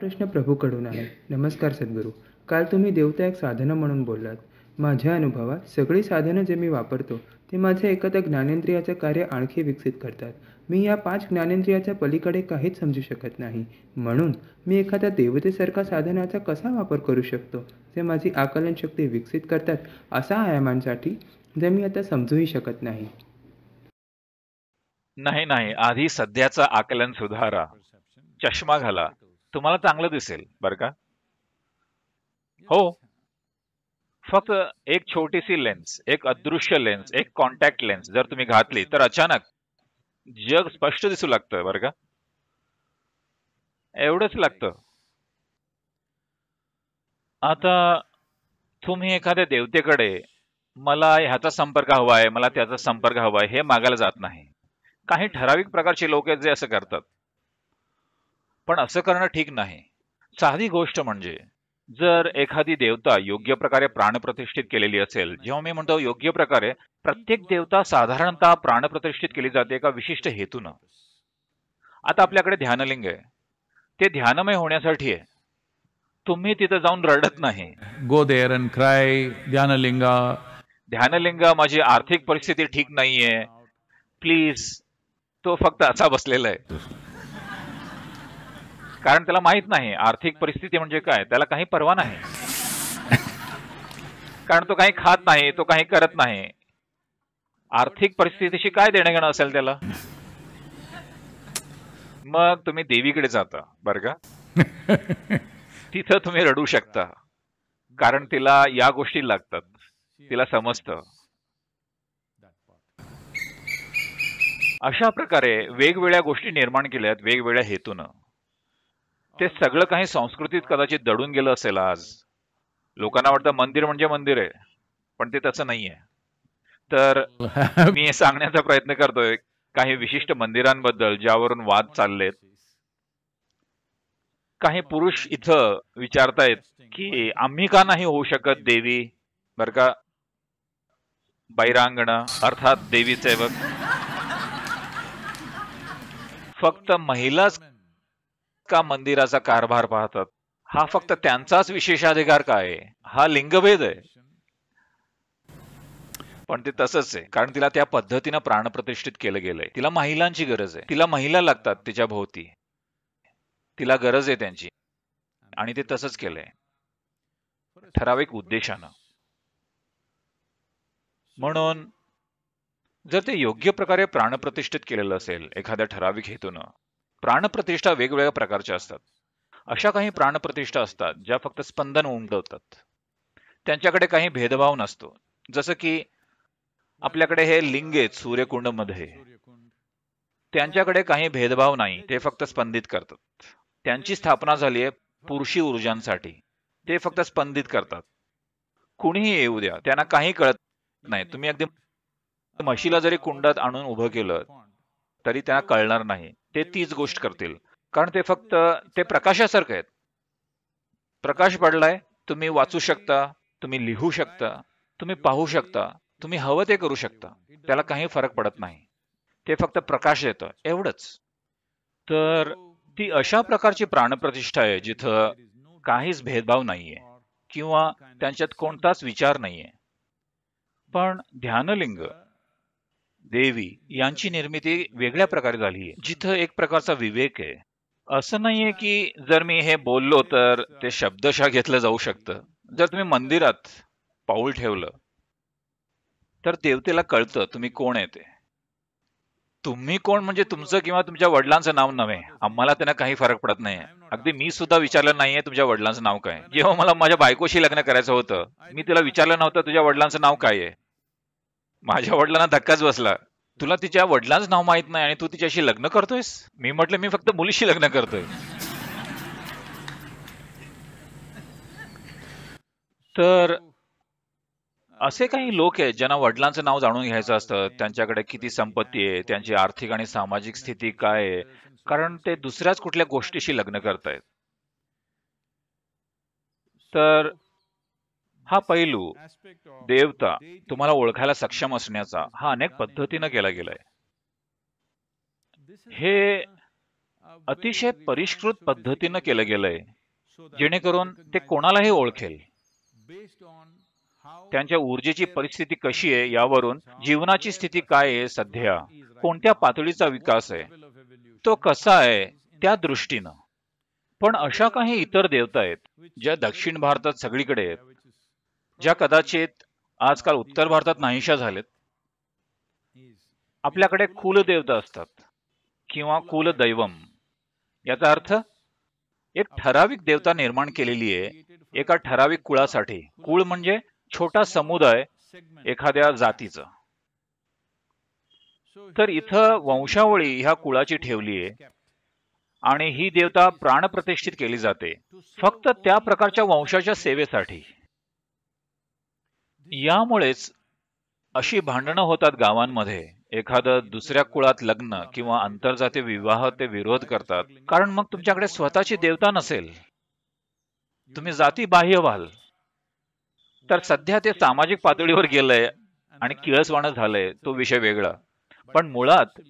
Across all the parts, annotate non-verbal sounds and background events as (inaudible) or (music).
प्रश्न प्रभूकडून आहे नमस्कार सद्गुरू काल तुम्ही देवता एक साधनं म्हणून बोललात माझ्या अनुभवात सगळी साधनं जे मी वापरतो ते माझ्या एखाद्या ज्ञानेंद्रियाचे कार्य आणखी विकसित करतात मी या पाच ज्ञानेंद्रियाच्या पलीकडे काहीच समजू शकत नाही म्हणून मी एखाद्या देवतेसारखा साधनाचा कसा वापर करू शकतो जे माझी आकलन शक्ती विकसित करतात असा आयामांसाठी जे मी आता समजूही शकत नाही नाही नाही आधी सध्याचा आकलन सुधारा चष्मा घाला तुम्हाला चांगलं दिसेल बरं का हो फक्त एक छोटीशी लेन्स एक अदृश्य लेन्स एक कॉन्टॅक्ट लेन्स जर तुम्ही घातली तर अचानक जग स्पष्ट दिसू लागतं बरं का एवढंच लागतं आता तुम्ही एखाद्या देवतेकडे मला ह्याचा संपर्क हवा आहे मला त्याचा संपर्क हवा आहे हे मागायला जात नाही काही ठराविक प्रकारचे लोक जे असं करतात पण असं करणं ठीक नाही साधी गोष्ट म्हणजे जर एखादी देवता योग्य प्रकारे प्राणप्रतिष्ठित केलेली असेल जेव्हा मी म्हणतो योग्य प्रकारे प्रत्येक देवता साधारणतः प्राणप्रतिष्ठित केली जाते एका विशिष्ट हेतून आता आपल्याकडे ध्यानलिंग आहे ते ध्यानमय होण्यासाठी आहे तुम्ही तिथे जाऊन रडत नाही go there and cry Dhyanalinga Dhyanalinga माझी आर्थिक परिस्थिती ठीक नाहीये प्लीज तो फक्त असा बसलेला आहे कारण त्याला माहित नाही आर्थिक परिस्थिती म्हणजे काय त्याला काही परवा नाही कारण तो काही खात नाही तो काही करत नाही आर्थिक परिस्थितीशी काय देणं घेणं असेल त्याला मग तुम्ही देवीकडे जाता बर का तिथं तुम्ही रडू शकता कारण तिला या गोष्टी लागतात तिला समजतं अशा प्रकारे वेगवेगळ्या गोष्टी निर्माण केल्यात वेगवेगळ्या हेतून ते सगळं काही संस्कृतीत कदाचित दडून गेलं असेल आज लोकांना वाटतं मंदिर म्हणजे मंदिर आहे पण ते तसं नाहीये तर (laughs) मी सांगण्याचा प्रयत्न करतोय काही विशिष्ट मंदिरांबद्दल ज्यावरून वाद चाललेत काही पुरुष इथं विचारतायत की आम्ही का नाही होऊ शकत देवी बर का बैरांगण अर्थात देवी सेवक फक्त महिलाच का मंदिराचा कारभार पाहतात हा फक्त त्यांचाच विशेषाधिकार काय हा लिंगभेद आहे पण ते तसंच आहे कारण तिला त्या पद्धतीनं प्राणप्रतिष्ठित केलं गेलंय तिला महिलांची गरज आहे तिला महिला लागतात तिच्या भोवती तिला गरज आहे त्यांची आणि ते तसंच केलंय ठराविक उद्देशानं म्हणून जर ते योग्य प्रकारे प्राणप्रतिष्ठित केलेलं असेल एखाद्या ठराविक हेतून प्राणप्रतिष्ठा वेगवेगळ्या प्रकारच्या असतात अशा काही प्राणप्रतिष्ठा असतात ज्या फक्त स्पंदन उमटवतात त्यांच्याकडे काही भेदभाव नसतो जसं की आपल्याकडे हे लिंग आहेत मध्ये त्यांच्याकडे काही भेदभाव नाही ते फक्त स्पंदित करतात त्यांची स्थापना झाली आहे पुरुषी ऊर्जांसाठी ते फक्त स्पंदित करतात कुणीही येऊ द्या त्यांना काही कळत नाही तुम्ही अगदी म्हशीला जरी कुंडात आणून उभं केलं तरी त्यांना कळणार नाही ते तीच गोष्ट करतील कारण ते फक्त ते प्रकाशासारखे आहेत प्रकाश पडलाय तुम्ही वाचू शकता तुम्ही लिहू शकता तुम्ही पाहू शकता तुम्ही हवं ते करू शकता त्याला काही फरक पडत नाही ते फक्त प्रकाश येतं एवढंच तर ती अशा प्रकारची प्राणप्रतिष्ठा आहे जिथं काहीच भेदभाव नाहीये किंवा त्यांच्यात कोणताच विचार नाहीये पण ध्यानलिंग देवी यांची निर्मिती वेगळ्या प्रकारे झाली आहे जिथं एक प्रकारचा विवेक आहे असं नाहीये की जर मी हे बोललो तर ते शब्दशा घेतलं जाऊ शकतं जर तुम्ही मंदिरात पाऊल ठेवलं तर देवतेला कळतं तुम्ही कोण आहे ते तुम्ही कोण म्हणजे तुमचं किंवा तुमच्या वडिलांचं नाव नव्हे आम्हाला त्यांना काही फरक पडत नाही अगदी मी सुद्धा विचारलं नाहीये तुमच्या वडिलांचं नाव काय जेव्हा मला माझ्या बायकोशी लग्न करायचं होतं मी तिला विचारलं नव्हतं तुझ्या वडिलांचं नाव काय आहे माझ्या वडिलांना धक्काच बसला तुला तिच्या वडिलांच नाव माहित नाही आणि तू तिच्याशी लग्न करतोयस मी म्हटलं मी फक्त मुलीशी लग्न करतोय तर असे काही लोक आहेत ज्यांना वडिलांचं नाव जाणून घ्यायचं असतं त्यांच्याकडे किती संपत्ती आहे त्यांची आर्थिक आणि सामाजिक स्थिती काय आहे कारण ते दुसऱ्याच कुठल्या गोष्टीशी लग्न करतायत तर हा पैलू देवता तुम्हाला ओळखायला सक्षम असण्याचा हा अनेक पद्धतीनं केला गेलाय हे अतिशय परिष्कृत पद्धतीनं केलं गेलंय जेणेकरून ते कोणालाही ओळखेल त्यांच्या ऊर्जेची परिस्थिती कशी आहे यावरून जीवनाची स्थिती काय आहे सध्या कोणत्या पातळीचा विकास आहे तो कसा आहे त्या दृष्टीनं पण अशा काही इतर देवता आहेत ज्या दक्षिण भारतात सगळीकडे आहेत ज्या कदाचित आजकाल उत्तर भारतात नाहीशा झालेत आपल्याकडे कुलदेवता असतात किंवा कुलदैवम याचा अर्थ एक ठराविक देवता निर्माण केलेली आहे एका ठराविक कुळासाठी कुळ म्हणजे छोटा समुदाय एखाद्या जातीचा तर इथं वंशावळी ह्या कुळाची ठेवली आहे आणि ही देवता प्राणप्रतिष्ठित केली जाते फक्त त्या प्रकारच्या वंशाच्या सेवेसाठी यामुळेच अशी भांडणं होतात गावांमध्ये एखादं दुसऱ्या कुळात लग्न किंवा आंतरजातीय विवाह ते विरोध करतात कारण मग तुमच्याकडे स्वतःची देवता नसेल तुम्ही जाती बाह्य व्हाल तर सध्या ते सामाजिक पातळीवर गेलंय आणि किळसवाणं झालंय तो विषय वेगळा पण मुळात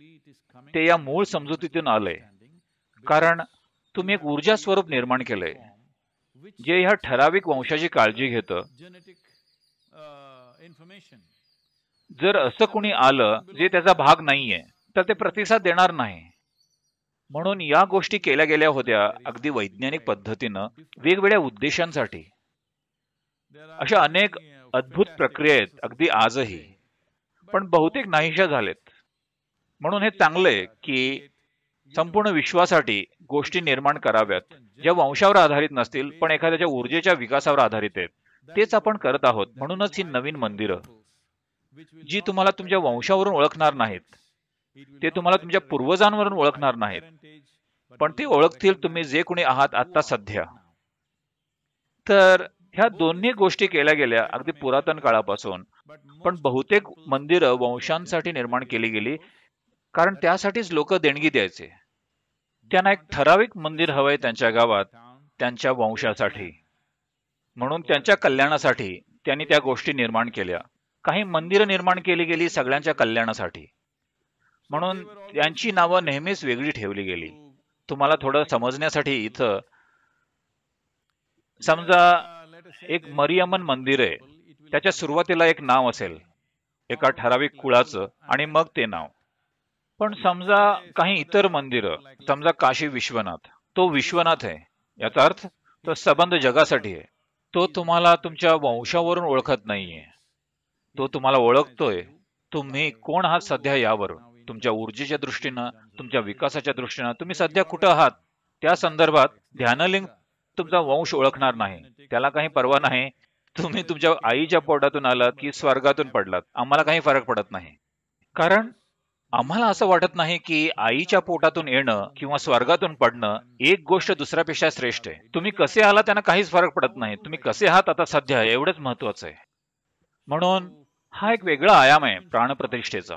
ते या मूळ समजुतीतून आलंय कारण तुम्ही एक ऊर्जा स्वरूप निर्माण केलंय जे ह्या ठराविक वंशाची काळजी घेतं Uh, जर असं कुणी आलं जे त्याचा भाग नाहीये तर ते प्रतिसाद देणार नाही म्हणून या गोष्टी केल्या गेल्या होत्या अगदी वैज्ञानिक पद्धतीनं वेगवेगळ्या उद्देशांसाठी अशा अनेक अद्भुत प्रक्रिया आहेत अगदी आजही पण बहुतेक नाहीशा झालेत म्हणून हे चांगलंय की संपूर्ण विश्वासाठी गोष्टी निर्माण कराव्यात ज्या वंशावर आधारित नसतील पण एखाद्याच्या ऊर्जेच्या विकासावर आधारित आहेत तेच आपण करत आहोत म्हणूनच ही नवीन मंदिरं जी तुम्हाला तुमच्या वंशावरून ओळखणार नाहीत ते तुम्हाला तुमच्या पूर्वजांवरून ओळखणार नाहीत पण ते ओळखतील तुम्ही जे कोणी आहात आता सध्या तर ह्या दोन्ही गोष्टी केल्या गेल्या अगदी पुरातन काळापासून पण बहुतेक मंदिरं वंशांसाठी निर्माण केली गेली कारण त्यासाठीच लोक देणगी द्यायचे त्यांना एक ठराविक मंदिर हवंय त्यांच्या गावात त्यांच्या वंशासाठी म्हणून त्यांच्या कल्याणासाठी त्यांनी त्या गोष्टी निर्माण केल्या काही मंदिरं निर्माण केली गेली सगळ्यांच्या कल्याणासाठी म्हणून त्यांची नावं नेहमीच वेगळी ठेवली गेली तुम्हाला थोडं समजण्यासाठी इथं समजा एक मरियमन मंदिर आहे त्याच्या सुरुवातीला एक नाव असेल एका ठराविक कुळाचं आणि मग ते नाव पण समजा काही इतर मंदिरं समजा काशी विश्वनाथ तो विश्वनाथ आहे याचा अर्थ तो सबंध जगासाठी आहे तो तुम्हाला तुमच्या वंशावरून ओळखत नाहीये तो तुम्हाला ओळखतोय तुम्ही कोण आहात सध्या यावरून तुमच्या ऊर्जेच्या दृष्टीनं तुमच्या विकासाच्या दृष्टीनं तुम्ही सध्या कुठं आहात त्या संदर्भात ध्यानलिंग तुमचा वंश ओळखणार नाही त्याला काही पर्वा नाही तुम्ही तुमच्या आईच्या पोटातून आलात की स्वर्गातून पडलात आम्हाला काही फरक पडत नाही कारण आम्हाला असं वाटत नाही की आईच्या पोटातून येणं किंवा स्वर्गातून पडणं एक गोष्ट दुसऱ्यापेक्षा श्रेष्ठ आहे तुम्ही कसे आला त्यांना काहीच फरक पडत नाही तुम्ही कसे आहात आता सध्या एवढंच महत्वाचं आहे म्हणून हा एक वेगळा आयाम आहे प्राणप्रतिष्ठेचा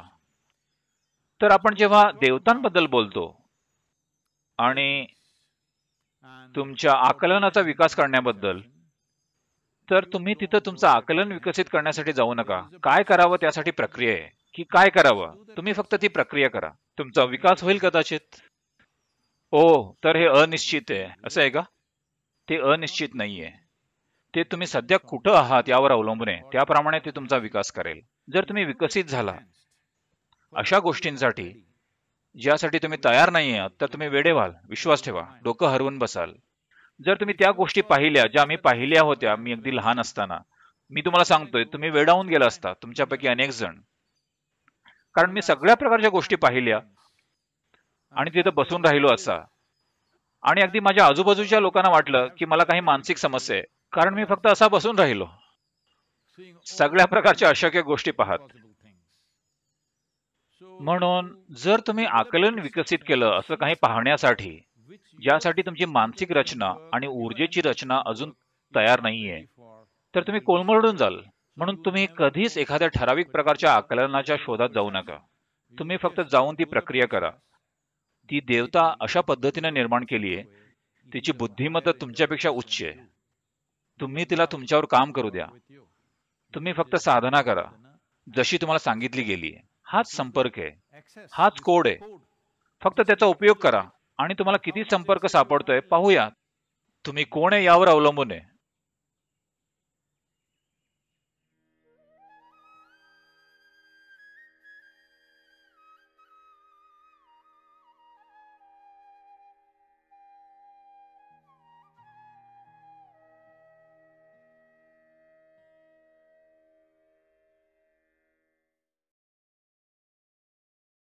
तर आपण जेव्हा देवतांबद्दल बोलतो आणि तुमच्या आकलनाचा विकास करण्याबद्दल तर तुम्ही तिथं तुमचं आकलन विकसित करण्यासाठी जाऊ नका काय करावं त्यासाठी प्रक्रिया आहे की काय करावं तुम्ही फक्त ती प्रक्रिया करा तुमचा विकास होईल कदाचित ओ तर हे अनिश्चित आहे असं आहे का ते अनिश्चित नाहीये ते तुम्ही सध्या कुठं आहात यावर अवलंबून आहे त्याप्रमाणे ते तुमचा विकास करेल जर तुम्ही विकसित झाला अशा गोष्टींसाठी ज्यासाठी तुम्ही तयार नाही आहात तर तुम्ही वेडे व्हाल विश्वास ठेवा डोकं हरवून बसाल जर तुम्ही त्या गोष्टी पाहिल्या ज्या मी पाहिल्या होत्या मी अगदी लहान असताना मी तुम्हाला सांगतोय तुम्ही वेडावून गेला असता तुमच्यापैकी अनेक जण कारण मी सगळ्या प्रकारच्या गोष्टी पाहिल्या आणि तिथं बसून राहिलो असा आणि अगदी माझ्या आजूबाजूच्या लोकांना वाटलं की मला काही मानसिक समस्या आहे कारण मी फक्त असा बसून राहिलो सगळ्या प्रकारच्या अशक्य गोष्टी पाहत म्हणून जर तुम्ही आकलन विकसित केलं असं काही पाहण्यासाठी ज्यासाठी तुमची मानसिक रचना आणि ऊर्जेची रचना अजून तयार नाहीये तर तुम्ही कोलमडून जाल म्हणून तुम्ही कधीच एखाद्या ठराविक प्रकारच्या आकलनाच्या शोधात जाऊ नका तुम्ही फक्त जाऊन ती प्रक्रिया करा ती देवता अशा पद्धतीने निर्माण केली आहे तिची बुद्धिमत्ता तुमच्यापेक्षा उच्च आहे तुम्ही तिला तुमच्यावर काम करू द्या तुम्ही फक्त साधना करा जशी तुम्हाला सांगितली गेली हाच संपर्क आहे हाच कोड आहे फक्त त्याचा उपयोग करा आणि तुम्हाला किती संपर्क सापडतोय पाहूया तुम्ही कोण आहे यावर अवलंबून आहे